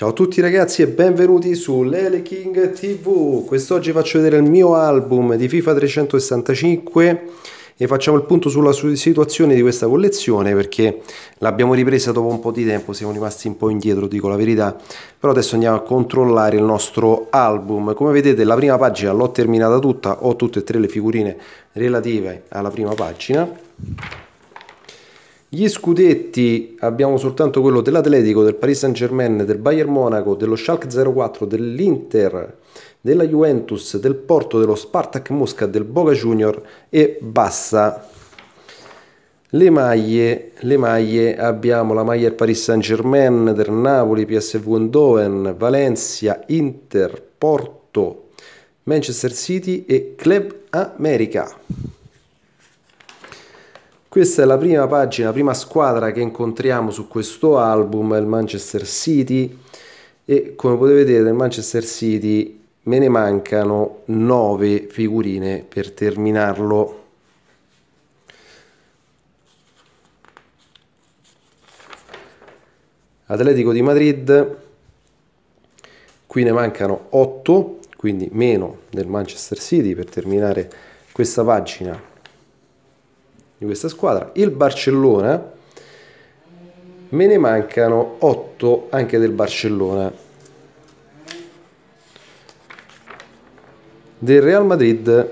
Ciao a tutti ragazzi e benvenuti su Lele King TV. Quest'oggi faccio vedere il mio album di FIFA 365 e facciamo il punto sulla situazione di questa collezione perché l'abbiamo ripresa dopo un po' di tempo, siamo rimasti un po' indietro, dico la verità. Però adesso andiamo a controllare il nostro album. Come vedete la prima pagina l'ho terminata tutta, ho tutte e tre le figurine relative alla prima pagina gli scudetti abbiamo soltanto quello dell'Atletico, del Paris Saint Germain, del Bayern Monaco, dello Schalke 04, dell'Inter, della Juventus, del Porto, dello Spartak Mosca, del Boca Junior e basta. Le maglie, le maglie abbiamo la maglia del Paris Saint Germain, del Napoli, PSV Eindhoven, Valencia, Inter, Porto, Manchester City e Club America. Questa è la prima pagina, la prima squadra che incontriamo su questo album, il Manchester City e come potete vedere del Manchester City me ne mancano 9 figurine per terminarlo. Atletico di Madrid, qui ne mancano 8, quindi meno del Manchester City per terminare questa pagina di questa squadra. Il Barcellona, me ne mancano 8 anche del Barcellona. Del Real Madrid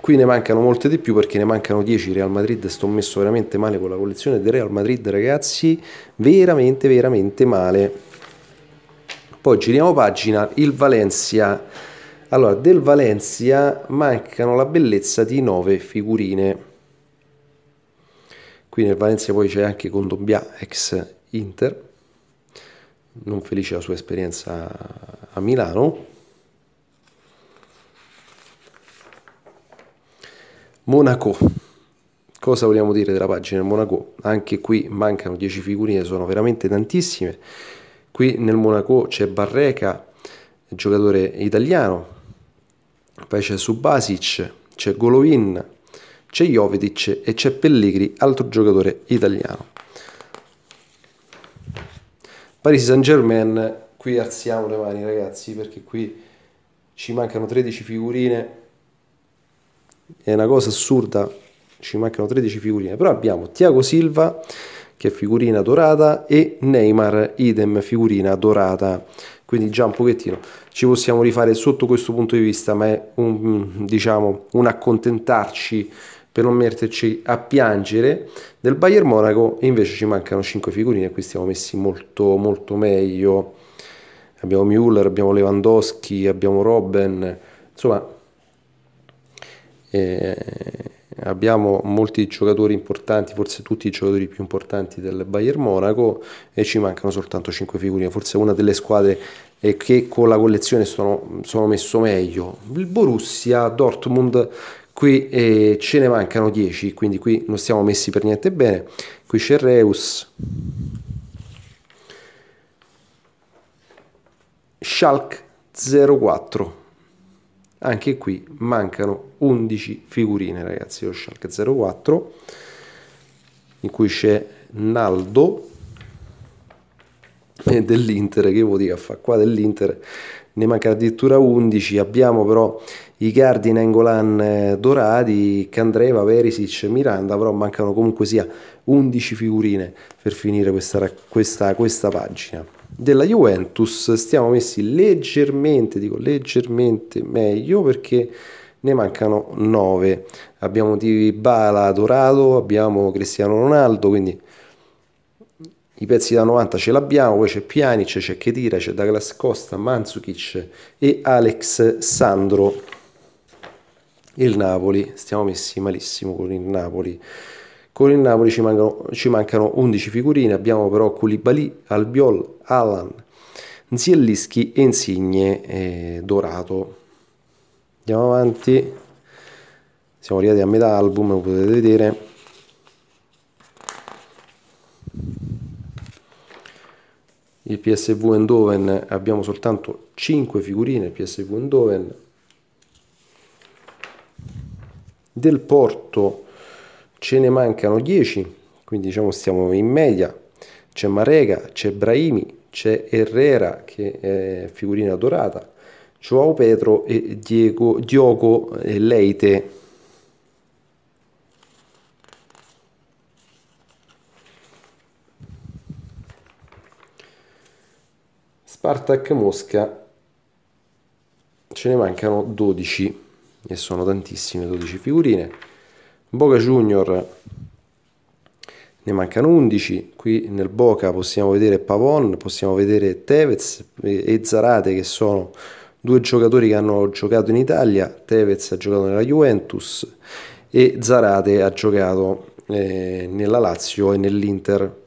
qui ne mancano molte di più perché ne mancano 10 Real Madrid sto messo veramente male con la collezione del Real Madrid ragazzi veramente veramente male poi giriamo pagina il Valencia allora del Valencia mancano la bellezza di 9 figurine qui nel Valencia poi c'è anche Condombia ex Inter non felice la sua esperienza a Milano Monaco cosa vogliamo dire della pagina Monaco anche qui mancano 10 figurine sono veramente tantissime qui nel Monaco c'è Barreca giocatore italiano poi c'è Subasic c'è Golovin c'è Jovetic e c'è Pellegri, altro giocatore italiano. Paris Saint Germain, qui alziamo le mani ragazzi perché qui ci mancano 13 figurine, è una cosa assurda, ci mancano 13 figurine, però abbiamo Tiago Silva che è figurina dorata e Neymar idem figurina dorata quindi già un pochettino ci possiamo rifare sotto questo punto di vista ma è un, diciamo un accontentarci per non metterci a piangere. Del Bayern Monaco invece ci mancano 5 figurine, qui stiamo messi molto molto meglio. Abbiamo Müller, abbiamo Lewandowski, abbiamo Robben, insomma eh, abbiamo molti giocatori importanti, forse tutti i giocatori più importanti del Bayern Monaco e ci mancano soltanto 5 figurine, forse una delle squadre eh, che con la collezione sono, sono messo meglio. Il Borussia Dortmund qui eh, ce ne mancano 10 quindi qui non stiamo messi per niente bene qui c'è Reus Shulk 04 anche qui mancano 11 figurine ragazzi lo Shulk 04 in cui c'è Naldo dell'Inter che vuol dire fa qua dell'Inter ne manca addirittura 11 abbiamo però Icardi, Nengolan, eh, Dorati, Candreva, Verisic, Miranda, però mancano comunque sia 11 figurine per finire questa, questa, questa pagina. Della Juventus stiamo messi leggermente, dico leggermente meglio perché ne mancano 9. Abbiamo Dybala, Dorado, abbiamo Cristiano Ronaldo, quindi i pezzi da 90 ce l'abbiamo, poi c'è Pjanic, c'è Chetira, c'è Douglas Costa, Manzukic e Alex Sandro il Napoli, stiamo messi malissimo con il Napoli. Con il Napoli ci mancano, ci mancano 11 figurine, abbiamo però Koulibaly, Albiol, Alan, Ziellischi e Insigne eh, Dorato. Andiamo avanti, siamo arrivati a metà album, come potete vedere. Il PSV Endoven abbiamo soltanto 5 figurine, il PSV Endoven del Porto ce ne mancano 10, quindi diciamo stiamo in media, c'è Marega, c'è Brahimi, c'è Herrera che è figurina dorata, Joao Petro e Diego, Diogo Leite. Spartak Mosca ce ne mancano 12 e sono tantissime 12 figurine Boca Junior ne mancano 11 qui nel Boca possiamo vedere Pavon possiamo vedere Tevez e Zarate che sono due giocatori che hanno giocato in Italia Tevez ha giocato nella Juventus e Zarate ha giocato eh, nella Lazio e nell'Inter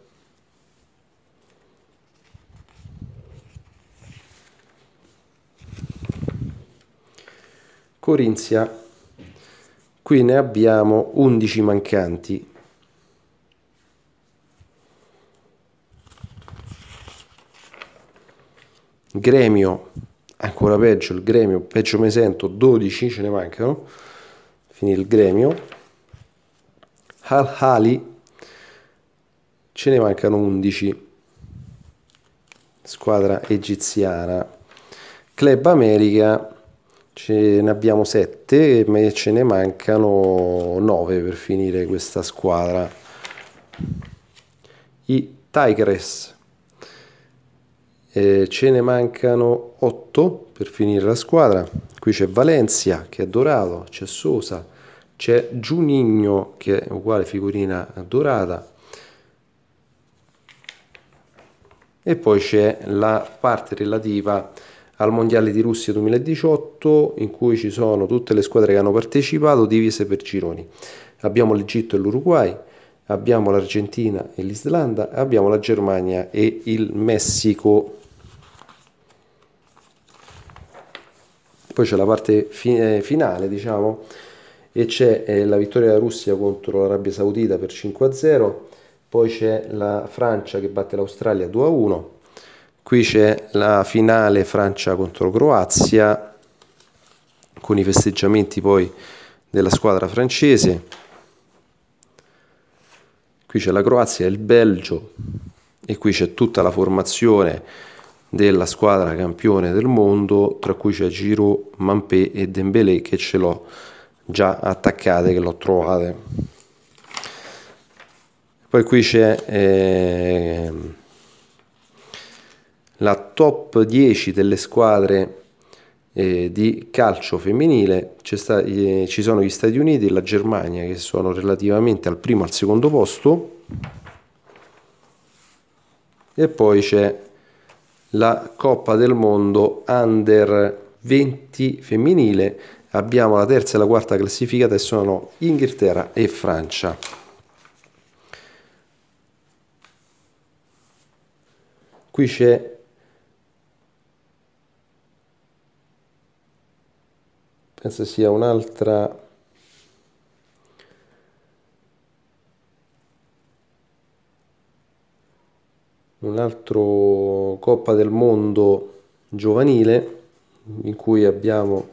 Corinzia qui ne abbiamo 11 mancanti gremio ancora peggio il gremio peggio mi sento 12 ce ne mancano finì il gremio al Hali ce ne mancano 11 squadra egiziana club America ce ne abbiamo 7 ma ce ne mancano 9 per finire questa squadra i Tigres eh, ce ne mancano 8 per finire la squadra qui c'è Valencia che è dorato c'è Sosa c'è Giunigno che è uguale figurina dorata e poi c'è la parte relativa al Mondiale di Russia 2018 in cui ci sono tutte le squadre che hanno partecipato divise per gironi. Abbiamo l'Egitto e l'Uruguay, abbiamo l'Argentina e l'Islanda, abbiamo la Germania e il Messico. Poi c'è la parte fi eh, finale, diciamo, e c'è eh, la vittoria della Russia contro l'Arabia Saudita per 5-0, poi c'è la Francia che batte l'Australia 2-1 qui c'è la finale Francia contro Croazia con i festeggiamenti poi della squadra francese qui c'è la Croazia e il Belgio e qui c'è tutta la formazione della squadra campione del mondo tra cui c'è Giroud, Mampé e Dembélé che ce l'ho già attaccate che l'ho trovate poi qui c'è eh, la top 10 delle squadre eh, di calcio femminile, sta, eh, ci sono gli Stati Uniti e la Germania che sono relativamente al primo e al secondo posto e poi c'è la Coppa del Mondo Under 20 femminile, abbiamo la terza e la quarta classificata e sono Inghilterra e Francia. Qui c'è penso sia un'altra un altro Coppa del Mondo giovanile in cui abbiamo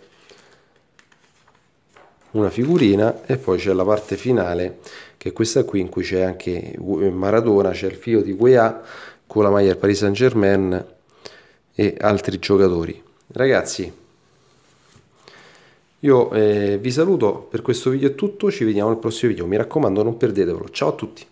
una figurina e poi c'è la parte finale che è questa qui in cui c'è anche Maradona, c'è il figlio di Guea con la maglia Paris Saint Germain e altri giocatori. Ragazzi, io eh, vi saluto, per questo video è tutto, ci vediamo al prossimo video, mi raccomando non perdetevelo, ciao a tutti!